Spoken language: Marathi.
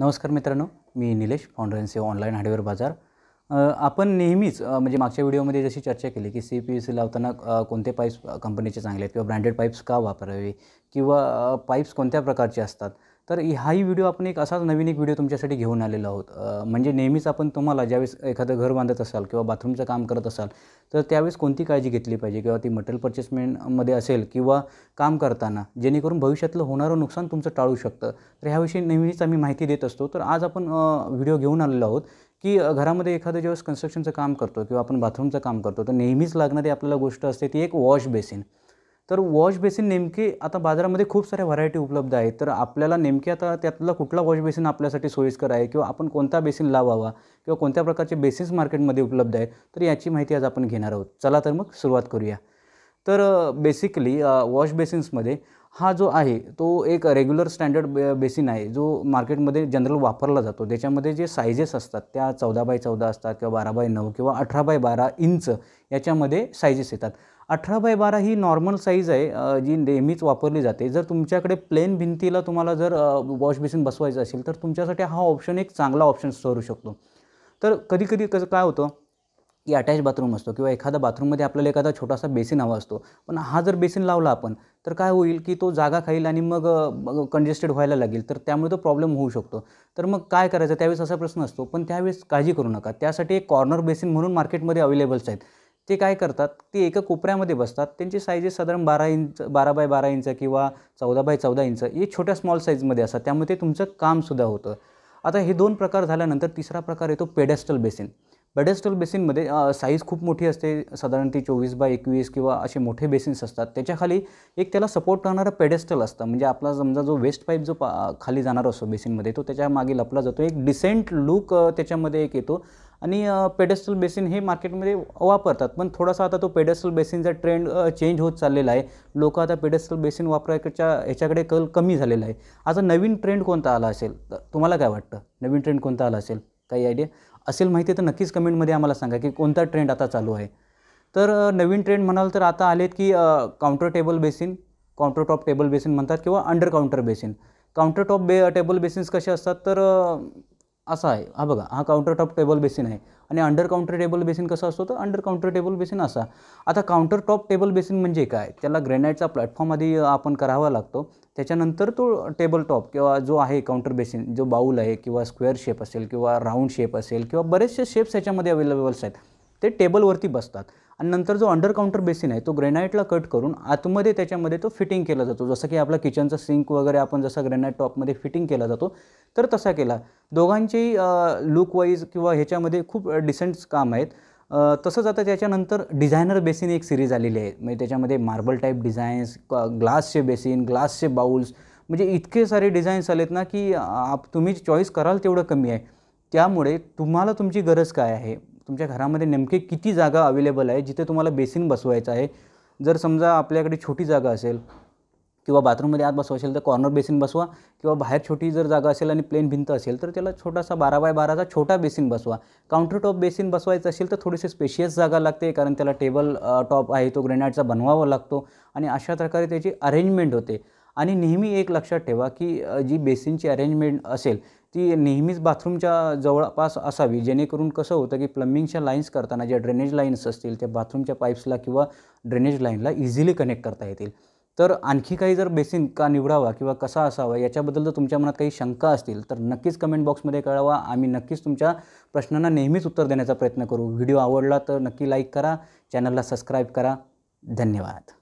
नमस्कार मित्रांनो मी निलेश फाउंडरन्सी ऑनलाईन e हार्डवेअर बाजार आपण नेहमीच म्हणजे मागच्या व्हिडिओमध्ये जशी चर्चा केली की सी पी यू सी लावताना कोणते पाईप्स कंपनीचे चांगले आहेत किंवा ब्रँडेड पाईप्स का वापरावे किंवा पाईप्स कोणत्या प्रकारचे असतात तर हाही व्हिडिओ आपण एक असाच नवीन एक व्हिडिओ तुमच्यासाठी घेऊन आलेलो आहोत म्हणजे नेहमीच आपण तुम्हाला ज्यावेळेस एखादं घर बांधत असाल किंवा बाथरूमचं काम करत असाल तर त्यावेळेस कोणती काळजी घेतली पाहिजे किंवा ती मटेरियल पर्चेसमेंटमध्ये असेल किंवा काम करताना जेणेकरून भविष्यातलं होणारं नुकसान तुमचं टाळू शकतं तर ह्याविषयी नेहमीच आम्ही माहिती देत असतो तर आज आपण व्हिडिओ घेऊन आलेलो आहोत की घरामध्ये एखादं ज्यावेळेस कन्स्ट्रक्शनचं काम करतो किंवा आपण बाथरूमचं काम करतो तर नेहमीच लागणारी आपल्याला गोष्ट असते ती एक वॉश बेसिन तर वॉश बेसिन नेमके आता बाजारामध्ये खूप साऱ्या व्हरायटी उपलब्ध आहेत तर आपल्याला नेमके आता त्यातला कुठला वॉश बेसिन आपल्यासाठी सोयीस्कर आहे किंवा आपण कोणता बेसिन लावावा किंवा कोणत्या प्रकारचे बेसिन्स मार्केटमध्ये उपलब्ध आहे तर याची माहिती आज आपण घेणार आहोत चला तर मग सुरुवात करूया तर बेसिकली वॉश बेसिन्समध्ये हा जो आहे तो एक रेग्युलर स्टँडर्ड बेसिन आहे जो मार्केटमध्ये जनरल वापरला जातो त्याच्यामध्ये जे सायजेस असतात त्या चौदा बाय चौदा असतात किंवा बारा बाय नऊ किंवा अठरा बाय बारा इंच याच्यामध्ये सायजेस येतात अठरा बाय बारा ही नॉर्मल साईज आहे जी नेहमीच वापरली जाते जर तुमच्याकडे प्लेन भिंतीला तुम्हाला जर वॉश बेसिन बसवायचं असेल तर तुमच्यासाठी हा ऑप्शन एक चांगला ऑप्शन ठरू शकतो तर कधीकधी कसं काय होतं की अटॅच बाथरूम असतो किंवा एखादा बाथरूममध्ये आपल्याला एखादा छोटासा बेसिन हवा असतो पण हा जर बेसिन लावला आपण तर काय होईल की तो जागा खाईल आणि मग कंजेस्टेड व्हायला लागेल तर त्यामुळे तो प्रॉब्लेम होऊ शकतो तर मग काय करायचं त्यावेळेस असा प्रश्न असतो पण त्यावेळेस काळजी करू नका त्यासाठी एक कॉर्नर बेसिन म्हणून मार्केटमध्ये अवेलेबल्स आहेत ते काय करतात ते एका कोपऱ्यामध्ये बसतात त्यांची साईजेस साधारण बारा इंच बारा बाय बारा इंच किंवा चौदा बाय चौदा इंच हे छोट्या स्मॉल साईजमध्ये असतात त्यामध्ये ते तुमचं कामसुद्धा होतं आता हे दोन प्रकार झाल्यानंतर तिसरा प्रकार येतो पेडेस्टल बेसिन पेडेस्टल बेसिनमध्ये साईज खूप मोठी असते साधारण ती चोवीस बाय एकवीस किंवा असे मोठे बेसिन्स असतात त्याच्याखाली एक त्याला सपोर्ट करणारा पेडेस्टल असतं म्हणजे आपला समजा जो वेस्ट पाईप जो पा खाली जाणार असतो बेसिनमध्ये तो त्याच्या मागे लपला जातो एक डिसेंट लूक त्याच्यामध्ये एक येतो आणि पेडेस्टल बेसिन हे मार्केटमध्ये वापरतात पण थोडासा आता तो पेडेस्टल बेसिनचा ट्रेंड चेंज होत चाललेला आहे लोक आता पेडेस्टल बेसिन वापरायच्या ह्याच्याकडे कल कमी झालेला आहे आता नवीन ट्रेंड कोणता आला असेल तुम्हाला काय वाटतं नवीन ट्रेंड कोणता आला असेल काही आयडिया असेल माहिती तर नक्कीच कमेंटमध्ये आम्हाला सांगा की कोणता ट्रेंड आता चालू आहे तर नवीन ट्रेंड म्हणाल तर आता आलेत की counter table basin counter top table basin म्हणतात किंवा under counter basin counter top बे टेबल बेसिन्स कसे असतात तर असा आहे हा बघा हा काउंटर टॉप टेबल बेसिन आहे आणि अंडर काउंटर टेबल बेसिन कसा असतो तर अंडर काउंटर टेबल बेसिन असा आता काउंटर टॉप टेबल बेसिन म्हणजे काय त्याला ग्रेनाईटचा प्लॅटफॉर्म आधी आपण करावा लागतो त्याच्यानंतर तो टेबल टॉप किंवा जो आहे काउंटर बेसिन जो बाऊल आहे किंवा स्क्वेअर शेप असेल किंवा राऊंड शेप असेल किंवा बरेचसे शेप्स ह्याच्यामध्ये अवेलेबल्स आहेत ते टेबलवरती बसतात आणि नंतर जो अंडर काउंटर बेसिन आहे तो ग्रेनाईटला कट करून आतमध्ये त्याच्यामध्ये तो फिटिंग केला जातो जसं की आपला किचनचा सिंक वगैरे आपण जसा ग्रेनाईट टॉपमध्ये फिटिंग केला जातो तर तसा केला दोघांची लुक किंवा ह्याच्यामध्ये खूप डिसेंट काम आहेत तसंच आता त्याच्यानंतर डिझायनर बेसिन एक सिरीज आलेली आहे म्हणजे त्याच्यामध्ये मार्बल टाईप डिझाईन्स ग्लासचे बेसिन ग्लासचे बाउल्स म्हणजे इतके सारे डिझाईन्स आलेत ना की आप तुम्ही चॉईस कराल तेवढं कमी आहे त्यामुळे तुम्हाला तुमची गरज काय आहे तुमच्या घरामध्ये नेमके किती जागा अवेलेबल आहे जिथे तुम्हाला बेसिन बसवायचं आहे जर समजा आपल्याकडे छोटी जागा असेल किंवा बाथरूममध्ये आत बसवा असेल तर कॉर्नर बेसिन बसवा किंवा बाहेर छोटी जर जागा असेल आणि प्लेन भिंत असेल तर त्याला छोटासा बारा बाय बाराचा छोटा बेसिन बसवा काउंटर टॉप बेसिन बसवायचं असेल तर थोडीशी स्पेशियस जागा लागते कारण त्याला टेबल टॉप आहे तो ग्रेनाईटचा बनवावा लागतो आणि अशा प्रकारे त्याची अरेंजमेंट होते आणि नेहमी एक लक्षात ठेवा की जी बेसिनची अरेंजमेंट असेल ती नेहमीच बाथरूमच्या जवळपास असावी जेणेकरून कसं होतं की प्लंबिंगच्या लाईन्स करताना ज्या ड्रेनेज लाईन्स असतील त्या बाथरूमच्या पाईप्सला किंवा ड्रेनेज लाईनला इझिली कनेक्ट करता येतील तर आणखी काही जर बेसिन का निवडावा किंवा कसा असावा याच्याबद्दल जर तुमच्या मनात काही शंका असतील तर नक्कीच कमेंट बॉक्समध्ये कळावा आम्ही नक्कीच तुमच्या प्रश्नांना नेहमीच उत्तर देण्याचा प्रयत्न करू व्हिडिओ आवडला तर नक्की लाईक करा चॅनलला सबस्क्राईब करा धन्यवाद